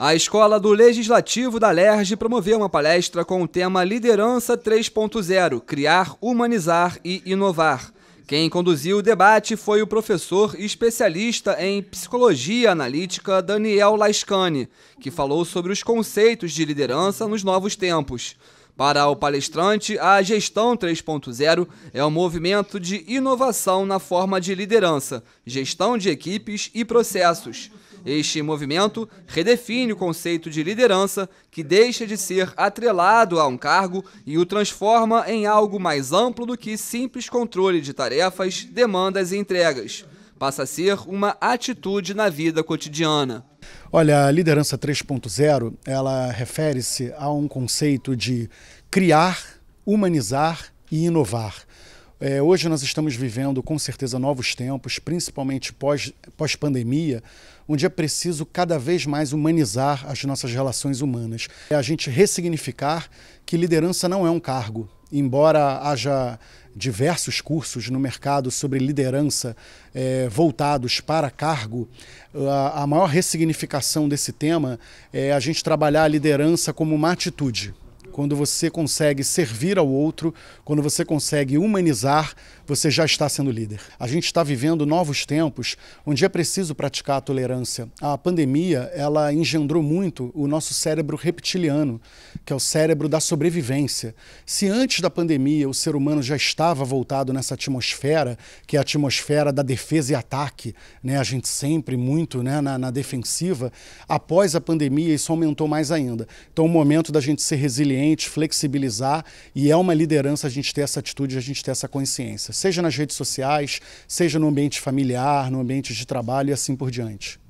A Escola do Legislativo da LERJ promoveu uma palestra com o tema Liderança 3.0 Criar, Humanizar e Inovar. Quem conduziu o debate foi o professor especialista em psicologia analítica Daniel Lascani, que falou sobre os conceitos de liderança nos novos tempos. Para o palestrante, a Gestão 3.0 é um movimento de inovação na forma de liderança, gestão de equipes e processos. Este movimento redefine o conceito de liderança que deixa de ser atrelado a um cargo e o transforma em algo mais amplo do que simples controle de tarefas, demandas e entregas. Passa a ser uma atitude na vida cotidiana. Olha, a liderança 3.0, ela refere-se a um conceito de criar, humanizar e inovar. É, hoje nós estamos vivendo com certeza novos tempos, principalmente pós, pós pandemia, onde é preciso cada vez mais humanizar as nossas relações humanas. É a gente ressignificar que liderança não é um cargo, embora haja diversos cursos no mercado sobre liderança é, voltados para cargo, a, a maior ressignificação desse tema é a gente trabalhar a liderança como uma atitude quando você consegue servir ao outro, quando você consegue humanizar, você já está sendo líder. A gente está vivendo novos tempos onde é preciso praticar a tolerância. A pandemia, ela engendrou muito o nosso cérebro reptiliano, que é o cérebro da sobrevivência. Se antes da pandemia o ser humano já estava voltado nessa atmosfera, que é a atmosfera da defesa e ataque, né? A gente sempre muito, né, na, na defensiva. Após a pandemia, isso aumentou mais ainda. Então, é o momento da gente ser resiliente flexibilizar e é uma liderança a gente ter essa atitude, a gente ter essa consciência, seja nas redes sociais, seja no ambiente familiar, no ambiente de trabalho e assim por diante.